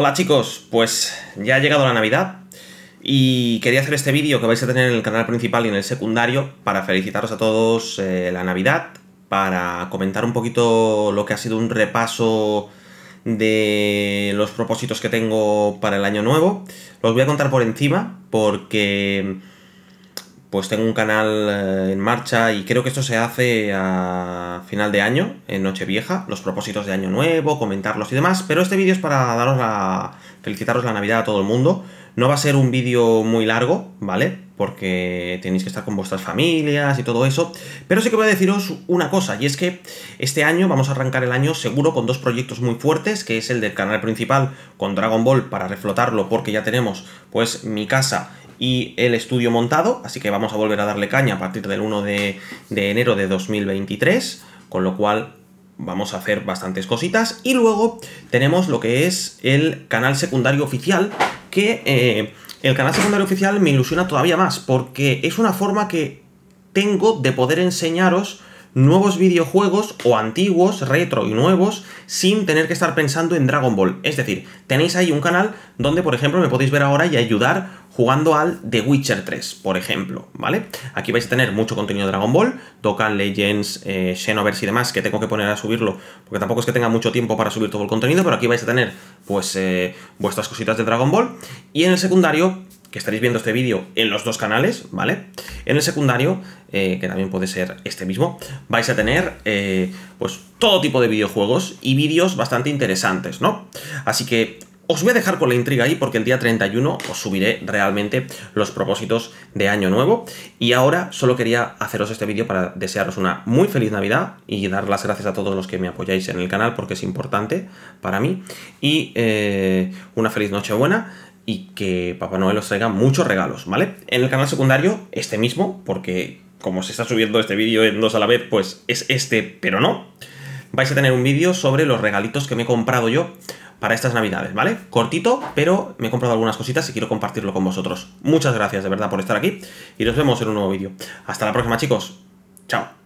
Hola chicos, pues ya ha llegado la Navidad y quería hacer este vídeo que vais a tener en el canal principal y en el secundario para felicitaros a todos eh, la Navidad, para comentar un poquito lo que ha sido un repaso de los propósitos que tengo para el año nuevo. Los voy a contar por encima porque pues tengo un canal eh, en marcha y creo que esto se hace a final de año, en Nochevieja, los propósitos de año nuevo, comentarlos y demás, pero este vídeo es para daros la felicitaros la Navidad a todo el mundo. No va a ser un vídeo muy largo, ¿vale? porque tenéis que estar con vuestras familias y todo eso. Pero sí que voy a deciros una cosa, y es que este año vamos a arrancar el año seguro con dos proyectos muy fuertes, que es el del canal principal con Dragon Ball para reflotarlo, porque ya tenemos pues mi casa y el estudio montado, así que vamos a volver a darle caña a partir del 1 de, de enero de 2023, con lo cual vamos a hacer bastantes cositas. Y luego tenemos lo que es el canal secundario oficial, que... Eh, el canal secundario oficial me ilusiona todavía más porque es una forma que tengo de poder enseñaros nuevos videojuegos o antiguos, retro y nuevos, sin tener que estar pensando en Dragon Ball. Es decir, tenéis ahí un canal donde, por ejemplo, me podéis ver ahora y ayudar jugando al The Witcher 3, por ejemplo, ¿vale? Aquí vais a tener mucho contenido de Dragon Ball, Dokkan, Legends, eh, Xenoverse y demás, que tengo que poner a subirlo, porque tampoco es que tenga mucho tiempo para subir todo el contenido, pero aquí vais a tener, pues, eh, vuestras cositas de Dragon Ball. Y en el secundario, que estaréis viendo este vídeo en los dos canales, ¿vale? En el secundario, eh, que también puede ser este mismo, vais a tener pues todo tipo de videojuegos y vídeos bastante interesantes, ¿no? Así que os voy a dejar con la intriga ahí porque el día 31 os subiré realmente los propósitos de año nuevo. Y ahora solo quería haceros este vídeo para desearos una muy feliz Navidad y dar las gracias a todos los que me apoyáis en el canal porque es importante para mí. Y eh, una feliz Nochebuena y que Papá Noel os traiga muchos regalos, ¿vale? En el canal secundario, este mismo, porque como se está subiendo este vídeo en dos a la vez, pues es este, pero no. Vais a tener un vídeo sobre los regalitos que me he comprado yo para estas navidades, ¿vale? Cortito, pero me he comprado algunas cositas y quiero compartirlo con vosotros. Muchas gracias de verdad por estar aquí y nos vemos en un nuevo vídeo. Hasta la próxima chicos. Chao.